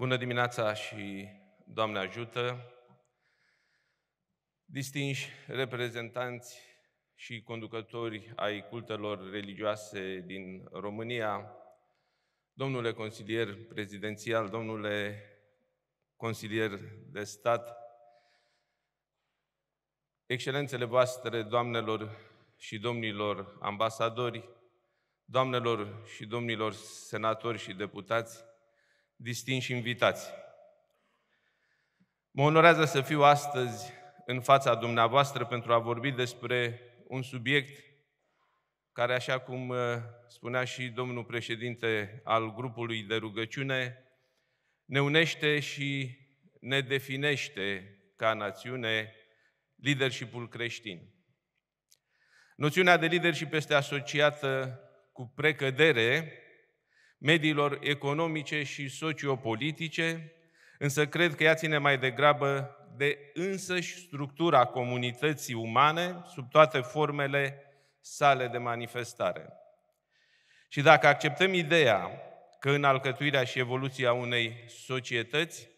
Bună dimineața și Doamne ajută! Distinși reprezentanți și conducători ai cultelor religioase din România, domnule consilier prezidențial, domnule consilier de stat, excelențele voastre, doamnelor și domnilor ambasadori, doamnelor și domnilor senatori și deputați, distinși invitați. Mă onorează să fiu astăzi în fața dumneavoastră pentru a vorbi despre un subiect care, așa cum uh, spunea și domnul președinte al grupului de rugăciune, ne unește și ne definește ca națiune leadershipul creștin. Noțiunea de leadership este asociată cu precădere mediilor economice și sociopolitice, însă cred că ea ține mai degrabă de însăși structura comunității umane sub toate formele sale de manifestare. Și dacă acceptăm ideea că în alcătuirea și evoluția unei societăți,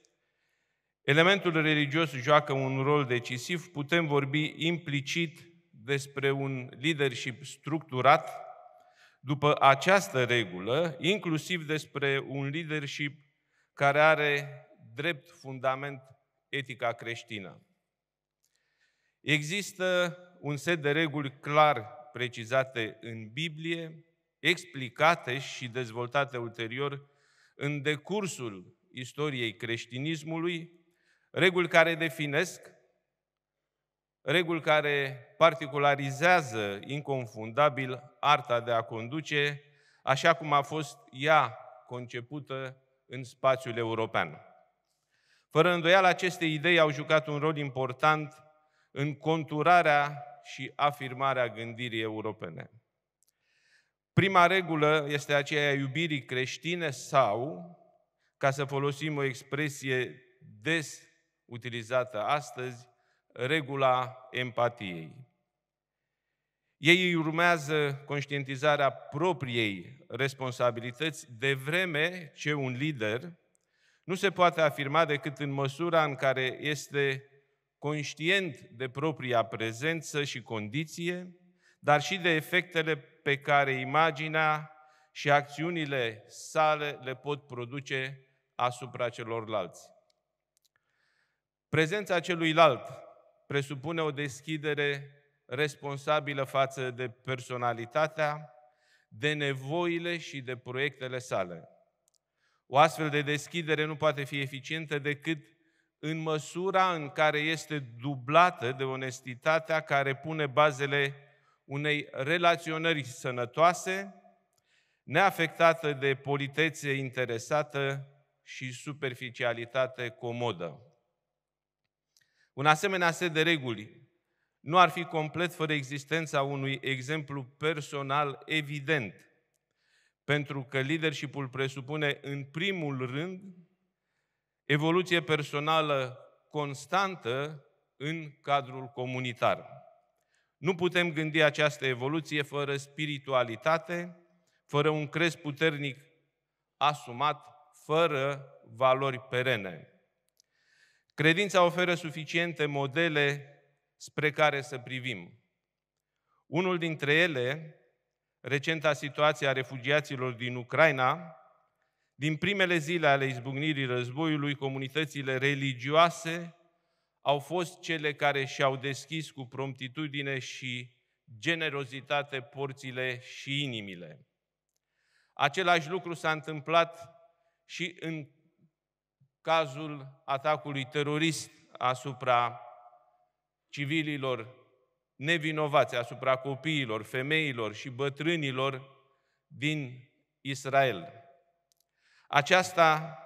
elementul religios joacă un rol decisiv, putem vorbi implicit despre un leadership structurat după această regulă, inclusiv despre un leadership care are drept fundament etica creștină. Există un set de reguli clar precizate în Biblie, explicate și dezvoltate ulterior în decursul istoriei creștinismului, reguli care definesc reguli care particularizează inconfundabil arta de a conduce, așa cum a fost ea concepută în spațiul european. Fără îndoială, aceste idei au jucat un rol important în conturarea și afirmarea gândirii europene. Prima regulă este aceea a iubirii creștine sau, ca să folosim o expresie des utilizată astăzi, regula empatiei. Ei îi urmează conștientizarea propriei responsabilități, de vreme ce un lider nu se poate afirma decât în măsura în care este conștient de propria prezență și condiție, dar și de efectele pe care imaginea și acțiunile sale le pot produce asupra celorlalți. Prezența celuilalt presupune o deschidere responsabilă față de personalitatea, de nevoile și de proiectele sale. O astfel de deschidere nu poate fi eficientă decât în măsura în care este dublată de onestitatea care pune bazele unei relaționări sănătoase, neafectată de politețe interesată și superficialitate comodă. Un asemenea set de reguli nu ar fi complet fără existența unui exemplu personal evident, pentru că leadership-ul presupune, în primul rând, evoluție personală constantă în cadrul comunitar. Nu putem gândi această evoluție fără spiritualitate, fără un crez puternic asumat, fără valori perene. Credința oferă suficiente modele spre care să privim. Unul dintre ele, recenta situație a refugiaților din Ucraina, din primele zile ale izbucnirii războiului, comunitățile religioase au fost cele care și-au deschis cu promptitudine și generozitate porțile și inimile. Același lucru s-a întâmplat și în cazul atacului terorist asupra civililor nevinovați, asupra copiilor, femeilor și bătrânilor din Israel. Aceasta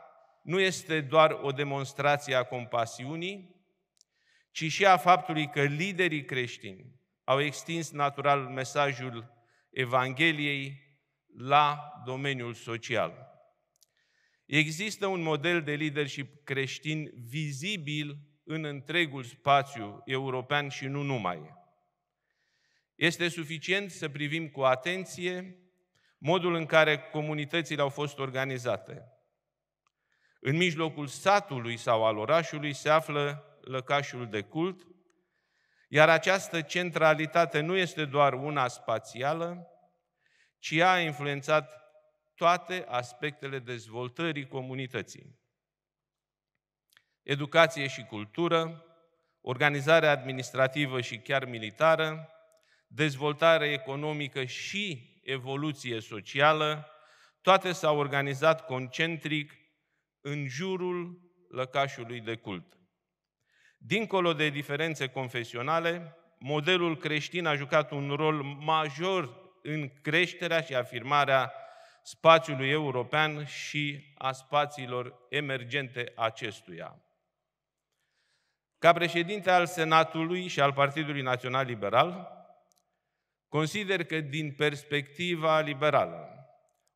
nu este doar o demonstrație a compasiunii, ci și a faptului că liderii creștini au extins natural mesajul Evangheliei la domeniul social. Există un model de leadership creștin vizibil în întregul spațiu european și nu numai. Este suficient să privim cu atenție modul în care comunitățile au fost organizate. În mijlocul satului sau al orașului se află lăcașul de cult, iar această centralitate nu este doar una spațială, ci ea a influențat toate aspectele dezvoltării comunității. Educație și cultură, organizare administrativă și chiar militară, dezvoltare economică și evoluție socială, toate s-au organizat concentric în jurul lăcașului de cult. Dincolo de diferențe confesionale, modelul creștin a jucat un rol major în creșterea și afirmarea spațiului european și a spațiilor emergente acestuia. Ca președinte al Senatului și al Partidului Național Liberal, consider că din perspectiva liberală,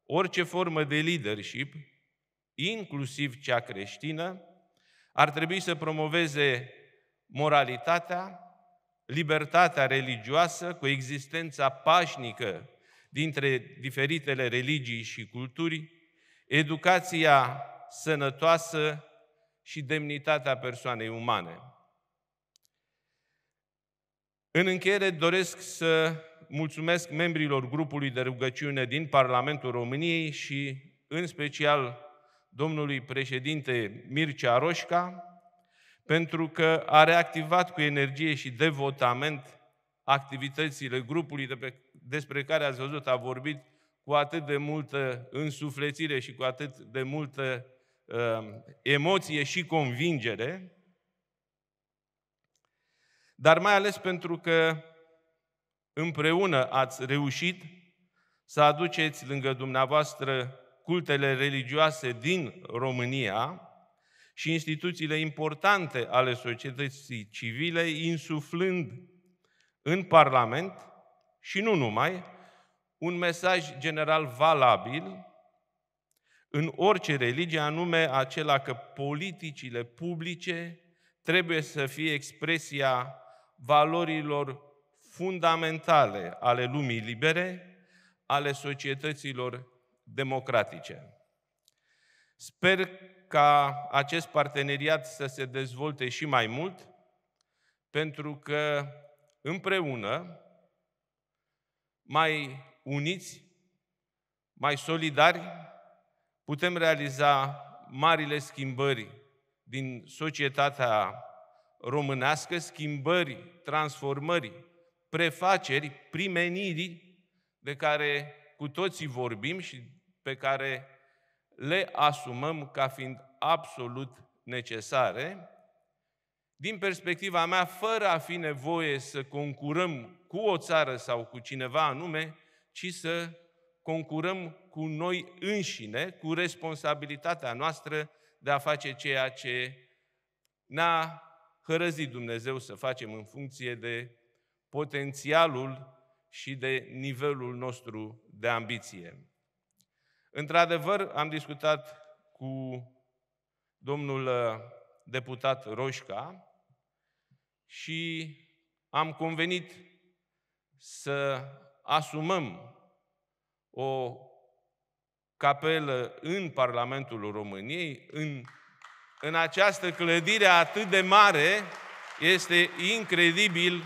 orice formă de leadership, inclusiv cea creștină, ar trebui să promoveze moralitatea, libertatea religioasă, coexistența pașnică dintre diferitele religii și culturi, educația sănătoasă și demnitatea persoanei umane. În încheiere doresc să mulțumesc membrilor grupului de rugăciune din Parlamentul României și în special domnului președinte Mircea Roșca, pentru că a reactivat cu energie și devotament activitățile grupului de pe despre care ați văzut a vorbit cu atât de multă însuflețire și cu atât de multă uh, emoție și convingere, dar mai ales pentru că împreună ați reușit să aduceți lângă dumneavoastră cultele religioase din România și instituțiile importante ale societății civile, insuflând în Parlament și nu numai, un mesaj general valabil în orice religie, anume acela că politicile publice trebuie să fie expresia valorilor fundamentale ale lumii libere, ale societăților democratice. Sper ca acest parteneriat să se dezvolte și mai mult, pentru că împreună mai uniți, mai solidari, putem realiza marile schimbări din societatea românească, schimbări, transformări, prefaceri, primeniri de care cu toții vorbim și pe care le asumăm ca fiind absolut necesare din perspectiva mea, fără a fi nevoie să concurăm cu o țară sau cu cineva anume, ci să concurăm cu noi înșine, cu responsabilitatea noastră de a face ceea ce ne-a hărăzit Dumnezeu să facem în funcție de potențialul și de nivelul nostru de ambiție. Într-adevăr, am discutat cu domnul uh, deputat Roșca, și am convenit să asumăm o capelă în Parlamentul României, în, în această clădire atât de mare, este incredibil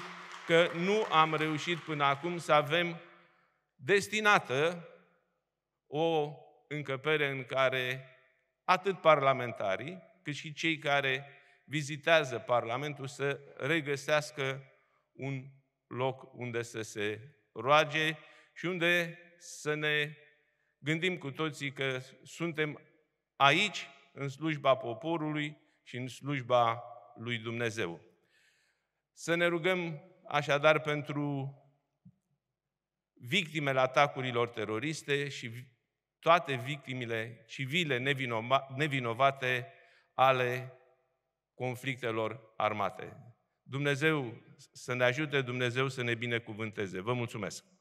că nu am reușit până acum să avem destinată o încăpere în care atât parlamentarii, cât și cei care vizitează Parlamentul să regăsească un loc unde să se roage și unde să ne gândim cu toții că suntem aici în slujba poporului și în slujba lui Dumnezeu. Să ne rugăm așadar pentru victimele atacurilor teroriste și toate victimele civile nevinovate ale conflictelor armate. Dumnezeu să ne ajute, Dumnezeu să ne binecuvânteze. Vă mulțumesc!